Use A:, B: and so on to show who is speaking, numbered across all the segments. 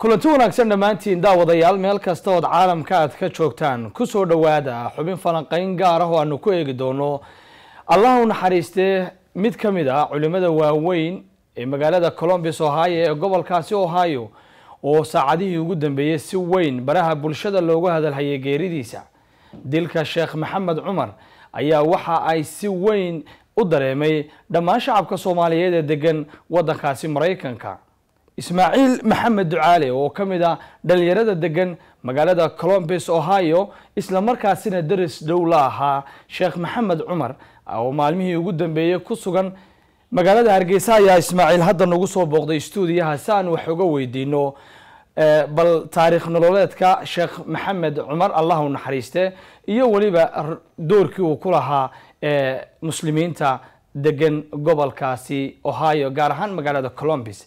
A: kulanti wanaagsan dhammaantiin daawadayaal meel kasta ood caalamka aad ka joogtaan kusoo dhowaada xubin falanqayn gaar ah oo aanu ku eegi doono allah u naxariistee mid ka mid ah culimmada waaweyn ee magaalada colombis ohio ee gobolkaasi ohio oo saacadihii ugu dambeeyey si weyn baraha bulshada loogu hadalhayay geeridiisa dilka sheekh maxamed cumar ayaa waxa ay si weyn u dareemay dhammaan shacabka soomaaliyeed ee degan waddankaasi maraykanka ismaaciil maxamed ducaale oo ka mid ah dhalinyarada degan magaalada colombes ohio islamarkaasina daris dhow la ahaa sheekh maxamed cumar oo maalmihii ugu dambeeyey ku sugan magaalada hargeysa ayaa ismaaciil hadda nagu soo booqday stuudiyaha si aan wax uga weydiino eh, bal taariikh nololeedka sheekh maxamed cumar allahu naxariiste iyo weliba doorkii uu ku lahaa eh, muslimiinta degan gobolkaasi ohio gaar ahaan magaalada colombis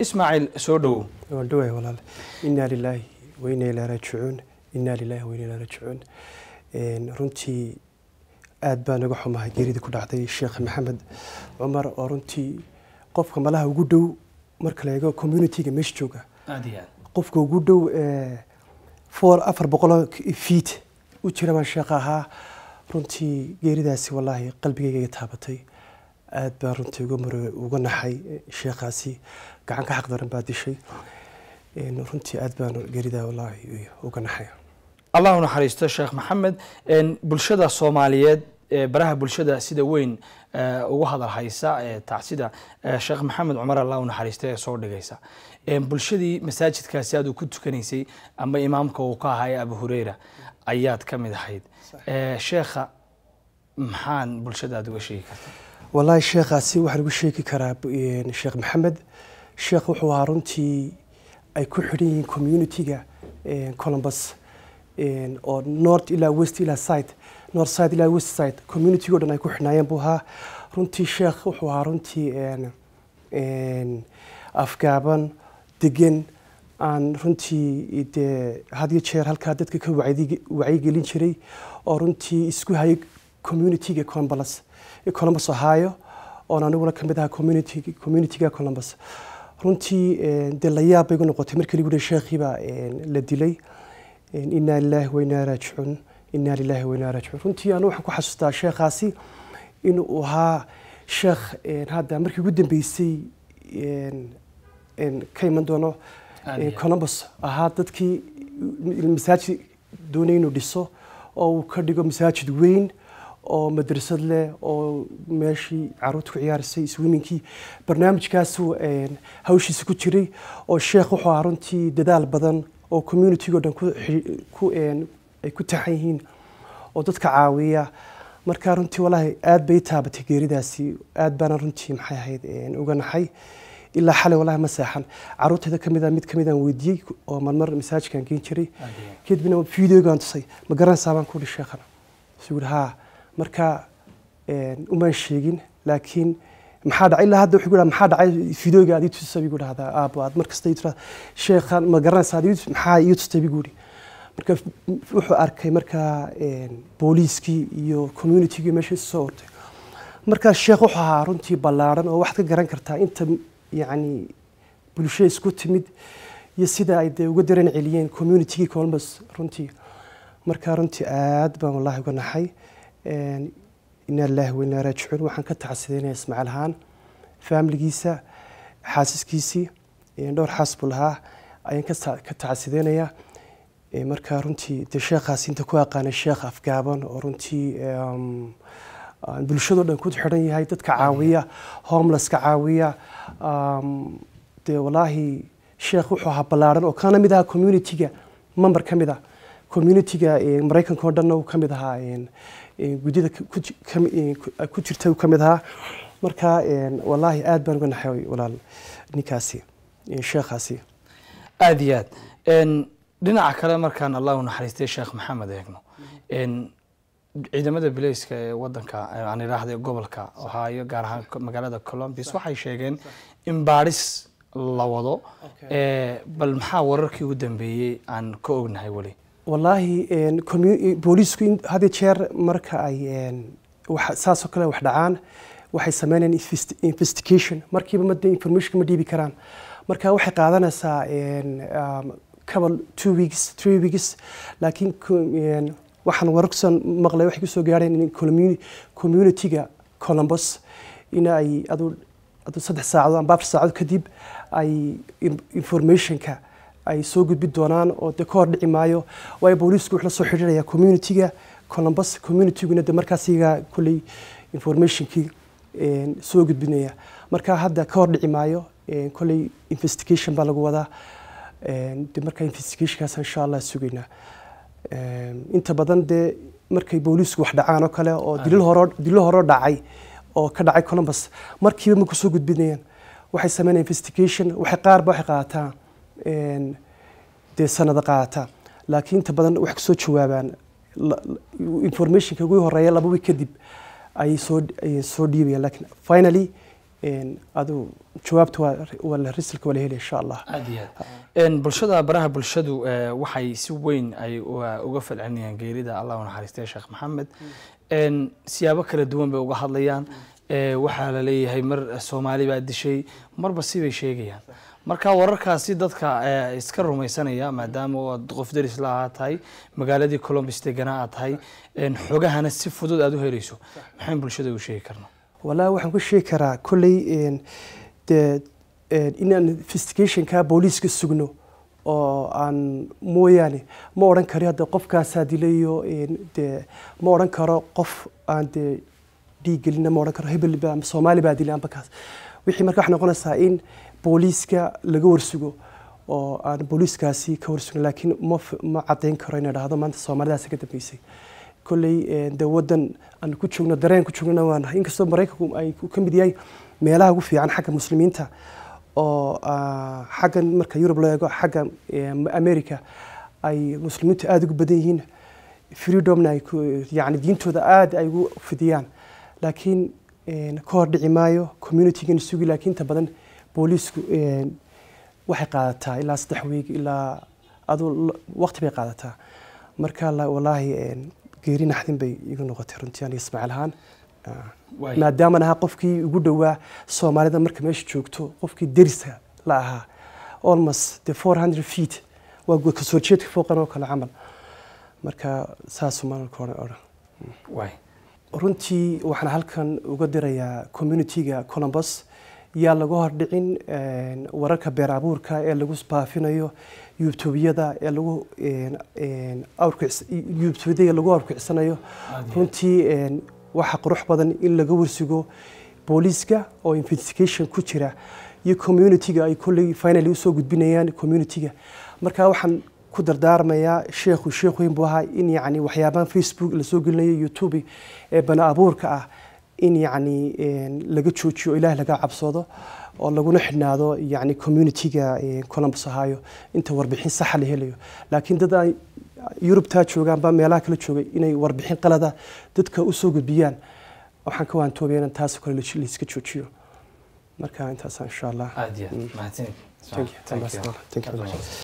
A: ismaaciil soo dhowow
B: lilaahi weyna raajicuun innaa lilaahi weyna ilaa runtii aada baan uga xumahay geerida ku dhacday sheekh maxamed cumar oo runtii qofka malaha ugu dhow marka la eego communitiga meesha jooga qofka ugu dhow eh, four afar boqoloo u jira baan sheekha ahaa runtii geeridaasi wallaahi qalbigayga taabatay aada baan runtii uga mur uga naxay eh, sheekhaasi gacan ka xaq daran baa dishay runtii aad baan gerida wallaahi uga naxay
A: allahu naxariisto sheekh maxamed bulshada soomaaliyeed ee eh, baraha bulshada sida weyn eh, uga hadal haysa tacsida sheekh maxamed cumar allahu naxariista ee soo dhigaysa bulshadii masaajidkaasi aad ku tukanaysay ama imaamka uu ka ahaa ee abu hureyra ayaad ka mid ahayd sheekha maxaan bulshada uga sheegi karta
B: wallaahi sheekhaasi waxaa lagu sheegi karaa sheekh maxamed sheekh wuxuu ahaa runtii ay ku xidhan yihiin communitiga columbus oo north ilaa west ilaa side north side ilaa west side communitigo dhan ay ku xidhnaayeen buu ahaa runtii sheekh wuxuu ahaa runtii afgaaban degan aan runtii dee had iyo jeer halkaa dadka ka wacyigelin jiray oo runtii isku hayay communitiga conbalas columbus ohio oon aniguna kamid ahaa communitiga columbus runtii dee layaab bay igu noqotay markii ligu sheekhiibaa la dilay inaa lilaahi wainaa raajicuun inaa lilaahi wainaa raajicuun runtii anu waxaan ku xasuustaa sheekhaasi inuu ahaa sheekh hadda markii ugu dambeysay ka iman doono columbus ahaa dadkii masaajid doonay inuu dhiso oo uu ka dhigo masaajid weyn oo madrasad leh oo meeshii caruurta ku ciyaarisay swimmingkii barnaamijkaasu hawshiisa ku jiray oo sheekh wuxuu ahaa runtii dadaal badan oo communitigo dhan ay ku taxan yihiin oo dadka caawiya marka runtii walaahi aad bay taabatay geeridaasi aad baana runtii maxay ahayd uga naxay ilaa xalay walahi ma seexan caruurtayda kamida mid kamidaan ah, weydiiyey oo marmar masaajkaan geen jiray kadibna videogaan tusay ma garanaysaa baan ku yidhi sheekhana wuxuu yidhi haa marka umaan sheegin laakiin maxaa dhacay ilaa hadda wuxuu maxaa dhacay fidoyga aad ii bigu dhahdaa aabo aad mar kasta ii sheekhan ma garanaysa aad maxaa ii tustay bigu idhi marka wuxuu arkay markaa booliiskii iyo communitygii meesha isu soo ortay markaa sheekh wuxuu ahaa runtii ballaaran oo waxaad ka garan kartaa inta yacni bulshada isku timid iyo sida ay dee uga daran celiyeen communitygii colmbus runtii markaa runtii aad baan wallaahi uga naxay inaa lilaahi wainaa raajicuun waxaan ka tacsidaynaya ismaaciil ahaan faamiligiisa xaasiskiisii dhowr xaas buu lahaa ayaan ka tacsideynayaa markaa runtii de sheekhaas inta ku aqaana sheekh afgaaban oo runtii bulshadoo dhan ku xidhan yahay dadka caawiya homeleska caawiya dee walaahi sheekh wuxuu ahaa ballaaran oo kana mid ahaa communitiga member ka mid ah communitiga maraykanka oo dhanna uu ka mid ahaa gudyada ku jirta ka mid ahaa marka walaahi aad baan uga naxay walaal ninkaasi sheekhaasi
A: aad iyo aad dhinaca kale markaan allah naxariistay sheekh maxamed eegno ciidamada bilayska ee waddanka aan idhaahda gobolka ohaayo gaar ahaan magaalada colombis waxay sheegeen in baadhis la wado bal maxaa wararkii ugu dambeeyey aan ka ognahay weli
B: wallaahi booliisku eh, had jeer marka ay saasoo kale wax dhacaan waxay sameynayaan investigation markiiba made informationka ma dhiibi karaan marka waxay qaadanaysaa um, couple two weeks three weeks laakiin waxaan wararkusan maqlay waxay kusoo gaadheen in community columbus in ay adu saddex saacadood ama afar saacadood kadib ay informationka ay soo gudbi doonaan oo de kahor dhici maayo waayo booliisku wuxuu la soo xidhiiraya columbus communityguna de markaas iyagaa informationkii soo gudbinaya marka hadda kahor dhici maayo kolley investigation baa lagu wadaa de marka investigationkaas insha allah sugaynaa inta badan dee markay booliisku wax dhacaan oo kale oo dilil horo dhacay oo ka dhacay columbus markiiba ma ku gudbinayaan waxay sameynayaan investigation waxay qaarba waxay qaataan dee sanada qaata laakiin inta badan wax kasoo jawaabaan informationka ugu horeeya laba wiig kadib ayay soo soo dhiibayaan laakiin finally adigu jawaabta waa risalka waa la helaya insha allah
A: aad iyo aad bulshada baraha bulshadu waxay si weyn ay uga falcelinayaan geerida allah u naxariistaya sheekh maxamed siyaabo kala duwan bay uga hadlayaan waxaa la leeyahay mar soomaali baa dishay marba sibay sheegayaan marka wararkaasi dadka eh, iska rumaysanaya maadaama aad qof daris laahaa tahay magaaladii columbus degana aad tahay xogahana si fudud aad u helayso maxaan bulshada u sheegi karna
B: walahi waxaan ku sheegi karaa kolley de inaan investigationka booliiska sugno oo aan mooyaane ma odhan kari hadda qofkaasaa dilayo iyo de ma odhan karo qof aan de dhiiggelina ma odhan karo hebel baa soomaali baa dila amba wixii marka waxay noqonaysaa in booliiska laga warsugo oo aan booliiskaasi ka warsugno laakiin ma ma caddayn karo inay dhahdo maanta soomaalidaasi ka dambeysay kolley eh, de waddan aan ku joogno dareen ku joognana waan inkastoo maraykanku ay ka mid yahay meelaha ugu fiican xagga muslimiinta oo ah, xaggan marka yurub loo eego xagga eh, america ay muslimiintu aada ugu badan yihiin freedomna ay eh, yani diintooda aada ay ugu fidiyaan laakiin ka hordhici maayo communitigan sugi laakiin inta badan booliisku waxay qaadataa ilaa saddex wiig ilaa aduu waqti bay qaadataa marka walaahi geeri naxdin bay igu noqotay runtii aniga samaaciil ahaan maadaaman ahaa qofkii ugu dhowaa soomaalida marka meesha joogto qofkii deriska la ahaa almost the four hundred feet waa kasoo jeedka fooqan oo kale camal marka saasuma oran runtii waxaan halkan uga dirayaa communitiga columbus yaa laga hordhicin wararka beer abuurka ee lagu baafinayo yuubtubiyada ee lagu yuubtubiyada lagu awrkicinayo runtii waxa qurux badan in laga warsigo booliiska oo investigation ku jira iyo communityga ay kolley finally usoo gudbinayaan communitiga marka waxaan ku dardaarmaya sheekhu sheekh weyn buu ahaa in yani waxyaabahan facebook lasoo gelinayo youtube ee bana abuurka ah in yani laga joojiyo ilaah laga cabsado oo laguna xidhnaado yani communitiga columbus ahaayo inta warbixin saxa la helayo laakiin dad ay yurubtaa joogaanba meelaha kala joogay inay warbixin qalada dadka usoo gudbiyaan waxaan ka waantoobaya inaan taas kale laiska joojiyo marka intaasa insha allah